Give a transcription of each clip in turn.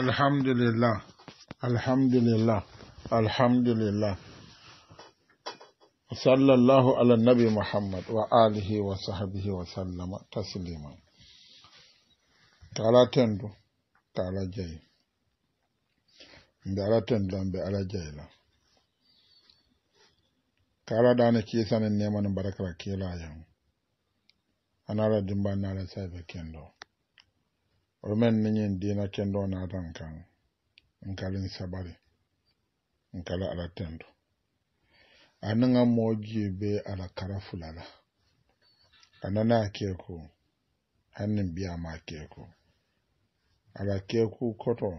alhamdulillah alhamdulillah alhamdulillah sallallahu ala nabi muhammad wa alihi wa sahbihi wa sallama taslima taala tendo taala jayi mbe ala tendo mbe ala jayla kala dane kisanen neman barakara kelayan anara dimba nala sabe kendo olumen ni ñin diina kendo naatan kan nkalin sabari nkala ala tendo Ananga moji be ala karafulala. anana a keeku hannin biya ma keeku ala keeku koto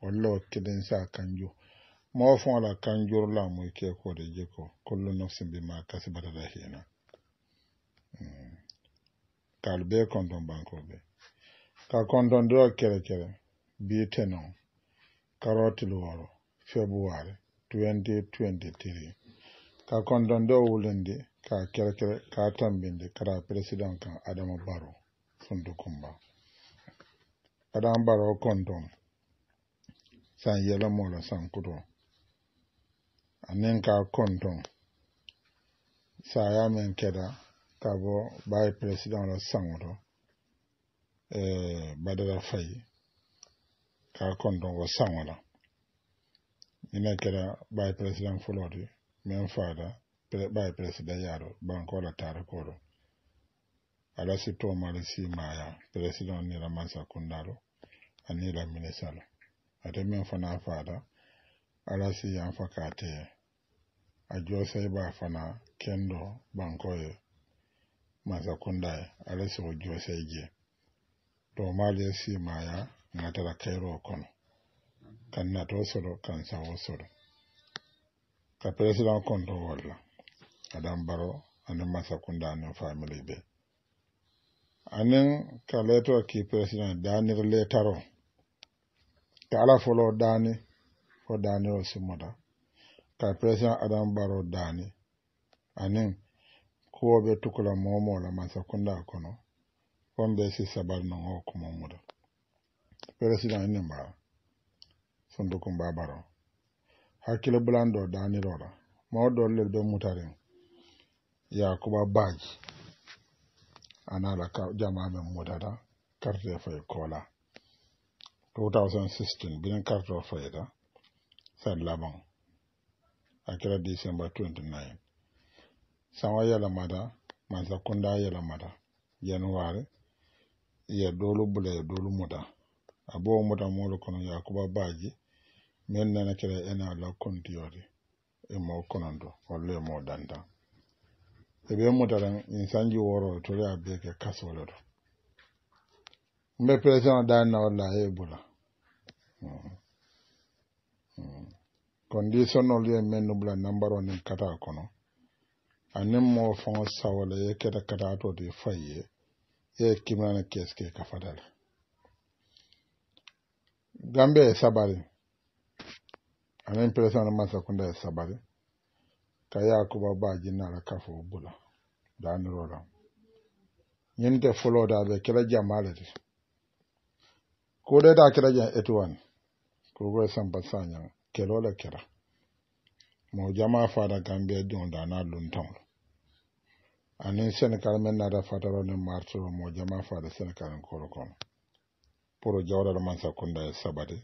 walla wo kiliŋ sa kanju moo faŋo la kanjuru la moyi keekoo de jeko kullu nafsin bima kasibata rahina hmm. kaalu bee konton bankoo bee ka kɔntɔndɔrɔ kɛrɛ bee tɛnɔŋ karɔtili wɔro fɛbuwari 2023 ka kɔntɔndɔɔ wulindi ka a kɛlɛkɛlɛ ka a tambindi ka daa piresidan kaŋ adama baro funtukumba adama baro kɔntɔŋ san yɛla mɔla sankuto aniŋ ka a kɔntɔŋ saayaa kɛra kɛda ka bɔ baa piresidan la saŋerɔ Eh, badara fay ka kondongo saŋo la ina kɛra bayi peresidan fɔlɔ fada, meŋ faada bayi peresidan yaaro banko la taariko do ala si tomari simaaya peresidan ni la masa kundaro ani la minisa lo ate meŋ fana fada ala si yan fakate a jose b'a fana kendo banko masa mansa kunda ala si o jose jee to maali ye siimaya ŋatara kayro kono kan nato soro kan sawo soro ka president konto wolla adam baro anin masakunda anin family be anin ka leto ki president danir letaro ka ala folo dani ko dani o simmota ka president adam baro dani anin kuwo be tukula momo la masakunda kono on ɓe si sabar non o ko mamuda président da mbaa sonduko mbabaro Kuma bulanɗo daniroɗa mawɗo lel ɓe mutaren yakuba baji anaɗa ka jama men mutata carte foye kola 2016 binen carte da foyeta sad laban akira décembre 29 sanwa yalamata mansa kunda yalamata januwari 2017 ya dolu bula ya dolu muda abu wa muda mwolo kono ya kuba baji mena na kira ena la kundi yori ima e ukono ndo wale ya mwoda nda ebe e muda la insanji woro tole ya beke kasa wale tu mbe presi wa dana na wala ya bula mhm. mhm. kondi sono liye menu bula nambaro ni kata kono anemo fonsa wale ya kata kata ato di faye ya ye kimana kafa dala gambe ya e sabari anan presan na masa kunda ya e sabari ka yakuba ba jinnala kafo bula da an rola yinte folo da be kila jamale ti ko de da kira jan etuwan ko go san basanya kelo la kira mo jama fada gambe e don da na luntan anin sénégal na naata fatara nin martiro mo jama faade sénégalin koro kono pour jawɗaɗo man sakkunda e sabati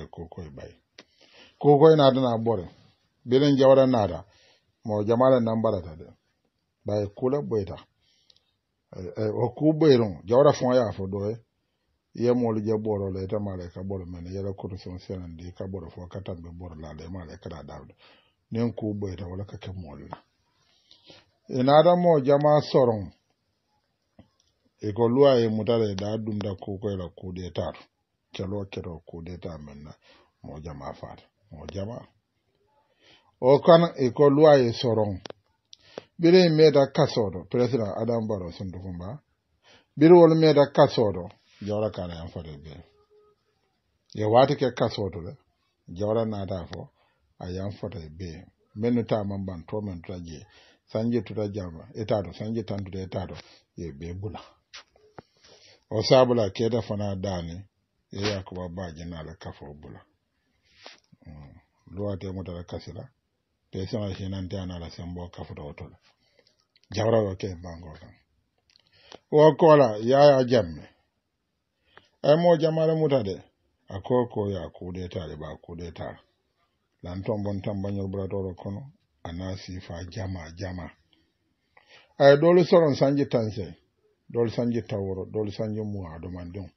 e kokoye ɓayi kokoye naatana ɓore biɗen na naata mo jamala nan mbaɗata de ɓaye kula ɓoyta eh, eh, o ku ɓoyrum jawɗa fon ya fo ɗo e yemolu je ɓoro le itamala ka ɓoro men yala koto son di ka boro fo ka tambe ɓoro laala e mala e kaɗa dawde nin ku ɓoyta wala ka ke molla enaata mo jama soron egolluwa e mutara e daa dumda kukoyla kudetar keloo keto kudeta menna mo jama fata mo jama o kana eko luwa e soron biri meda kasodo president adam baro sindukumba biri wol meda kasodo jawra kana yan fare be ye wati ke kasodo le jawra nata fo a yan fare be menu ta man ban to men traje sanje tuta sanji etaɗo sanje ita do. ye ɓe bula o sabula keda fana dani ye yakuba baji naala kafo bula mm. luwate mutala kasila Ta te sama hinante anala sembo kafuta otola jawrawa ke bango kan Wa kola ya yaya jamme ay mo jamare muta de akoko ya kude tare ba kude tare lanton bon tambañol bulatoro kono anasifa jama jama aya dole soron sanji tanse dole sanji tawuro dole sanji muwado man dun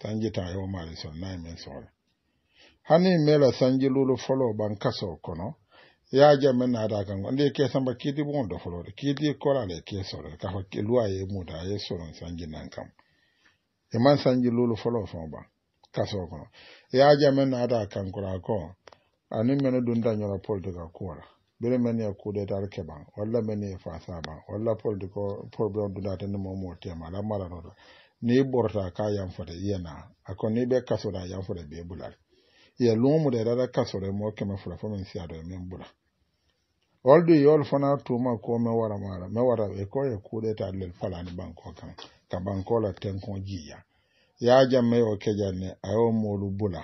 sanji ta yomare so nayi men sore hani mela sanji lulu folo ban kaso kono yaja men nada kan ndi ke samba kidi bon do folo kidi korale ke sore ka ho ke luwa ye muda ye soron sanji nan kam e man sanji lulu folo fo ba kaso kono yaja men nada kan kura ko ani men dun danyo la politika kuwala bere men ye kuudetar keɓan walla men ye fasaban walla politico probléme dudatani momo tema ala maranoto ni ɓorta ka yanfote yena ako ni ɓe kasore a yanfote ɓe ɓulal ye lumude da kasore mo keme fura fo min siyato min ɓula yi yol fana tuma ko mi wara mara mi wara e ko ye kuuɗeta lel falani banko kan ka bankola tenkon jiya yajamme o a ayo molu bula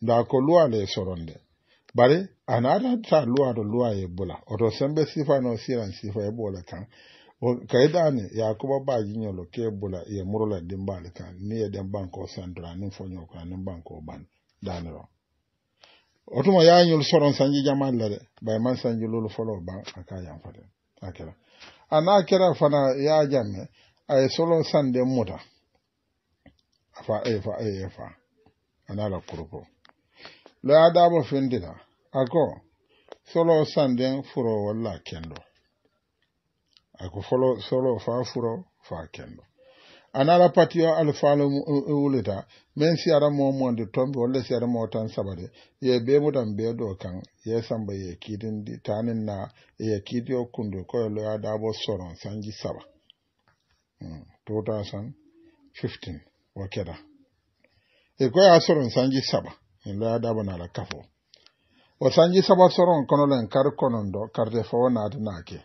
da ko soron soronde bare anata ta luwa da luwa ya bula oto sembe sifa no siran sifa ya bula kan kaidani yakuba ba jinyolo ke bula ya murula dimbali kan ni ya den banko sandra ni fonyo kan ni banko ban daniro otuma ya nyul soron sanji jaman la de bay man sanji lulu folo ban aka yan fata akira ana kira fana ya jamme ay solo sande muta afa ay e, fa ay e, e, fa ana la kurupo lo fin fendila ako solo sanden furo walla kendo ako folo solo fa furo fa kendo anala patiyo alfaalo wulita min ara mo de tombe si ara mo tan sabade ye be mutan be do kan ye samba ye di tanin na ye ko kundu koye da dabo soro sanji saba 2015 wo keɗa e koye a sanji saba in loyaɗaɓa naala kafo o sanji saba soron len kar konon kar konondo karte fowo naati naake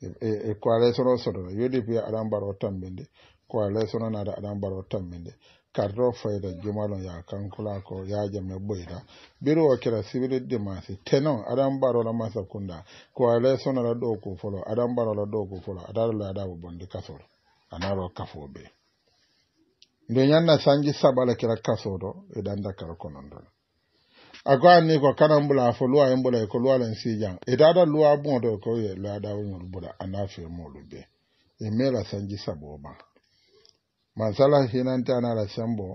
e, e ko alay sono sodoro udp adam baro tambinde ko alay na da adam baro tambinde karto fayda jumalon ya kankula ko yajame ɓoyda biro o kira sibiri dimasi tenon adam aɗan mbarola masa kunda ko alay sonola ɗo ku folo aɗan mbarola ɗo ku folo aɗaɗo layaɗaɓo bondi kasol anaro be. nde ñanna sanji saɓala kira kasoɗo e danda kara konondon ako anni ko kanan bula fo luwa en bula ko luwalen sijan e dada luwa buŋoto ko ye laadawuñol bula ana fe molu be e mela sanji saɓo ban mansala hinante ana la sembo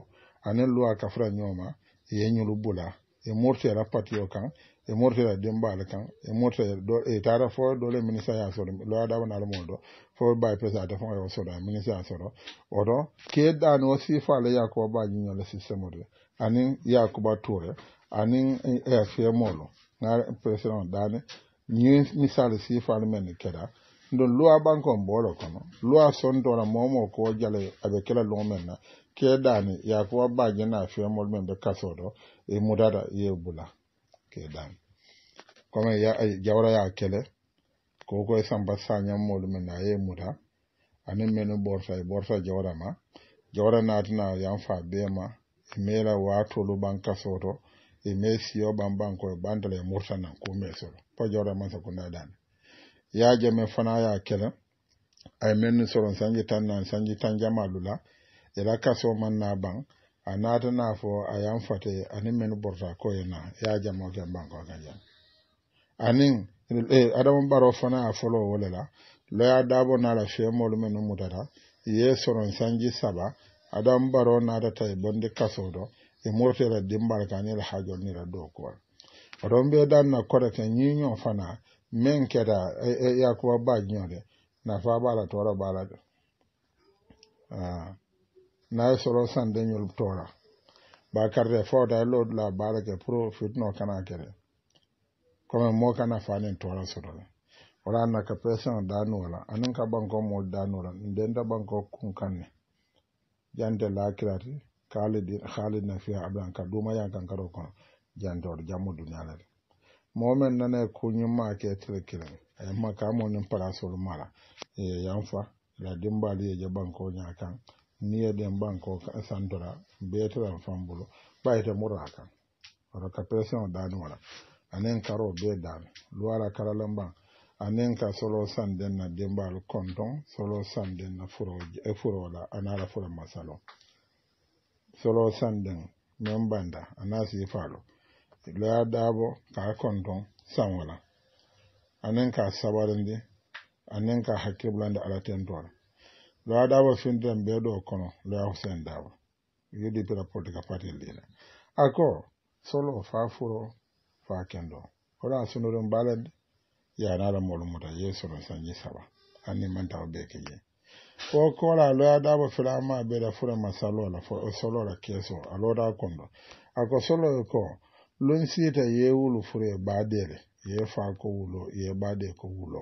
anin luwa kafura ñoma ye ñulu bula e mortera patiyo kan e mortera dembal kan e mortera e tara fo dole minisa ya soro lo ada wona al mondo fo bay e pesa ta fo yo e soro minisa ya soro odo ke dan o si fa le yakoba nyinyo le system de ani yakoba toure ani e fe molo na president dane ni misal si fa le men keda don luwa banko mbolo kono luwa sondora momo ko jale abe kela lo men na keɗani yakuwa baje na fiyamol men ɓe kasoɗo e i ye bula keɗani kono jawra ya e, kele koko e samba sañammolu men na ye muda anin menu ɓorta e ɓorta jawara ma jawara jawra natina yan fa bema e mela ban ɓan kasoto e me siyo ɓan ɓanko e ɓantala e murtanan kume soro fo jawra man sakundaɗani yaje men fana ya kele ye mennu soron sanji tan nan sanji tan lula. ila kaso man na ban a naata na fo a yan fate ani men borta koye na ya jamo ke banko ka jam anin e, adama baro fana a folo wole la loya dabo na la fiyemolu menu mutata ye soron sanji saba adama baro naatata e bondi kaso do e murtira dimbal ka ni la hajol ni la do kuwal oɗon mbiye danna koɗa ke ñiño fana min keta e, e, yakuba baji ñode nafa bala toro bala ɗo na ye sɔrɔ san den ba tora da karde ya lo la baara kɛ pour fitino kana kɛrɛ comme mɔɔ kana fanin tora sɔrɔ la wala na ka pression da no la anin ka banko mo da no la den da banko kun kanne jande la kirati khalid khalid na fi abdan ka duma yan kan karo kono jandor jamu duniya la momen nana kunyi ma ke tilkirin ay maka mo nin parasol mala e eh, yanfa la dimbali je banko nya kan niyaden banko santora beetara fan bolo ɓayte mura kan oto ka pression dani wala anen karo be dani luwara karalan ban anen ka solo sanden na dembal konton solo sanden na furo e furola anara fura masalo solo sanden men banda anasi falo luya dabo ka konton san wala anen ka sabarinde anen ka hakkilblande alatentora la dawa findiran ɓe ɗo kono loya husen dawa udp rapport ka fati lila ako solo fa furo fa kendo kono a sunoren mbalande yanara mol muta yesono sanji saba anni mantawa ɓe keje ko kola loya dawa firama ɓeɗa furema salola fo solola keso aloɗa kondo ako solo ko lon siita yewulu fure baɗele ye fa ko wulo ye baɗe ko wulo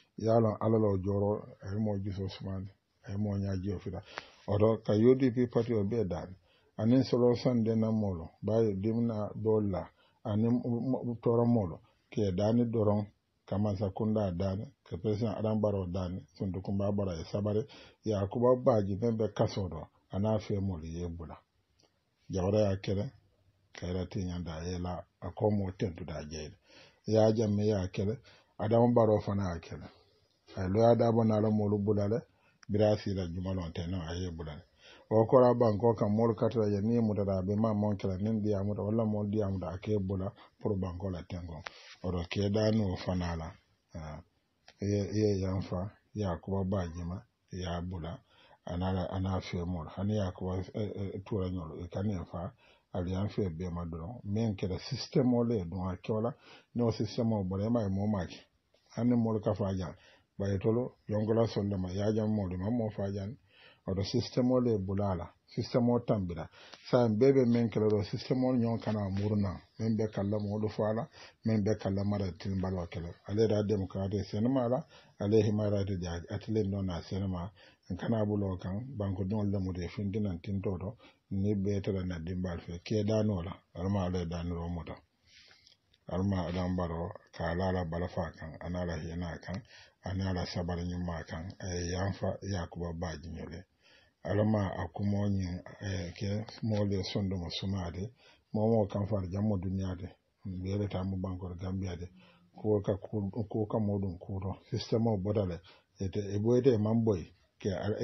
yalon alala o joro hemo eh, juso usmani hemo eh, ñaji o fita oto ka udp parti o ɓe daari anin solo sande nammolo bawi dimna dolla anin toromolo ke dani doron kaman sakunda dani ke président adan baro dani sundu kumba bara e sabare yakuba baji men ɓe kasoɗo ana femol yebbula jawaraya kere kayra tiñanda yela a komo tentuda jeyde yajam mi ya kele adama baro fana ya kele ay eh, loya dabo nala molu bulale bira sila jumalon te non aye bulale o kora banko kam molu katata ye ni mutata be ma monkela nin diyamuta walla mol da ake bula ban banko la tengon oɗo keɗani o fanala ah, ye yanfa yakuba bajima ya bula ana ana femol hani yakuba turañol eh, eh, kane fa aliyan fe bema dɔrɔn min kɛra système o le ye dun a kɛwala n'o système o bɔra e m'a ye mɔɔ m'a kɛ hali ni mɔri ka fa jan bayetolo yongola sondema yajan mode mammo fajan oɗo systéme le bulala systéme o tambira sa bebe ɓe min kela ɗo systéme ol kana murna min ɓe kalla moɗo fala min kalla mara tinbalwa ale da démocrate senema ala himara himarade jaji atilen ɗon a senema en kana bulo kan banko ɗon lemude tin tintoɗo ni ɓe tara na dimbal fe keɗanola alma alay daniro mota. alma adan baro ka lala balfa kan anala hina kan anala sabar nyuma kan e yanfa yakuba baji nyole alma akumo nyin e eh, ke mole sondo musumade momo kan far jammo duniyade mbele mu bankor gambiade ko ka ko ka modun kuro system o bodale ete eboyte mamboy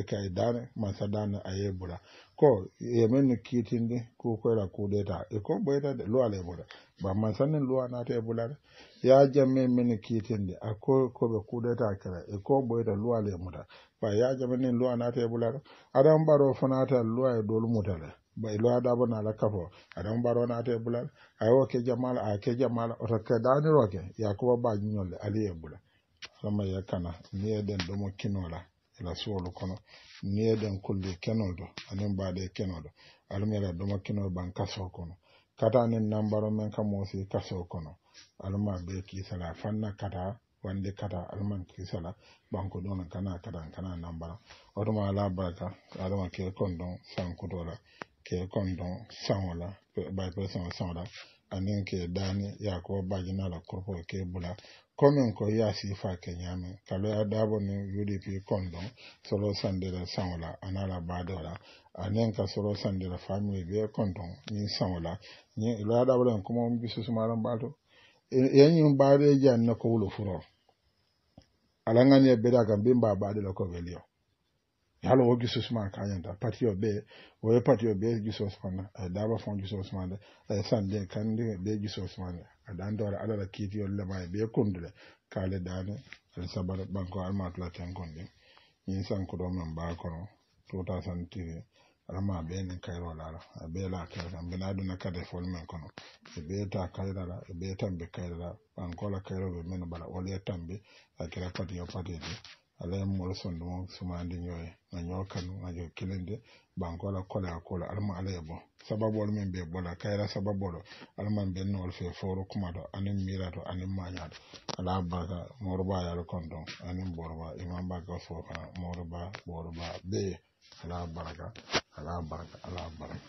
ke dane mansa dane yi bula ko yemen kitinde e ko kwera kudeta iko bai de luwa da bura ba mansa luwa na ta yi bula ya mini men kitinde a ko da kudeta kira iko e da luwa da muta ba ya jamme ne lo yi e bula adam baro e luwa ya dole muta da ba ilo ada na la kafo adam baro na ta bula ayo ke jamal a ke jamal o ta dani roke kuma ba nyolle ali e bula sama ya kana ni den domo kinola ila suwolu kono niyeɗen kulle kenoɗo anin mbaɗe kenoɗo almira ɗuma kinoe ban kaso kono kata anin nambaro men ka moosi kaso kono alma be kisala fanna kata wande kata alman kisala banko ka kana kata kana nambara otuma ala barika adama ke kon ɗon ke kon ɗon sanola bay person sanola anin ke dani yakuba bajinala korpo ke bula komin ko ya sifa keñamen kaloya dabo ni udp kon ɗon solo sandira sanwola anala badola anen ka solo sandira famille be kon ɗon min sanwola ñin iloya ɗaɓolen kuma on bisusumaran ɓato yeñin e baɗe janne ko wulo furo alangani e beda kam mbimba baɗela ko welio hala wo gisu suma kañanta parti o ɓe woyo parti o ɓe gisu na, a eh, daaba fon gisu osmane eh, ay sande kandi ɓe gisu a aɗan eh, dowra alala kiitiyol lema e ɓe kundule kaale dane aɗa sabara banko almatula ten gonɗi ñin sankuɗo men mba kono 2003 alama ɓe nen kayrolala a ɓeela kayrala mbena ɗuna kade fol men kono e ɓeyta kayrala e ɓeytanɓe la, bankola kayroɓe men bala wala tambi a kira pati o patidi alaye molsondu mo sumandi ñoye na ñokanu najo kilindi bankola kole akola alma alaye bon sababol min be bola kayra sababolo alman bennowol fe foro kumato anin mirato anin mañato ala baka moruba yal kondon anin boruba iman baka sofana moruba boruba be ala baraka ala baraka ala baraka